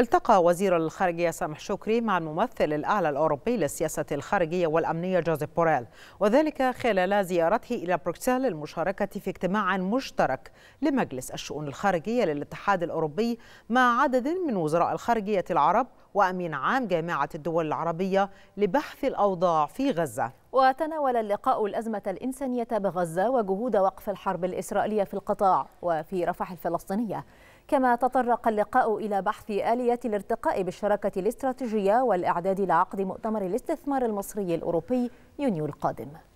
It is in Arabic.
التقى وزير الخارجية سامح شكري مع الممثل الأعلى الأوروبي للسياسة الخارجية والأمنية جوزيف بوريل وذلك خلال زيارته إلى بروكسل للمشاركة في اجتماع مشترك لمجلس الشؤون الخارجية للاتحاد الأوروبي مع عدد من وزراء الخارجية العرب وأمين عام جامعة الدول العربية لبحث الأوضاع في غزة وتناول اللقاء الأزمة الإنسانية بغزة وجهود وقف الحرب الإسرائيلية في القطاع وفي رفح الفلسطينية كما تطرق اللقاء إلى بحث آلية الارتقاء بالشراكة الاستراتيجية والإعداد لعقد مؤتمر الاستثمار المصري الأوروبي يونيو القادم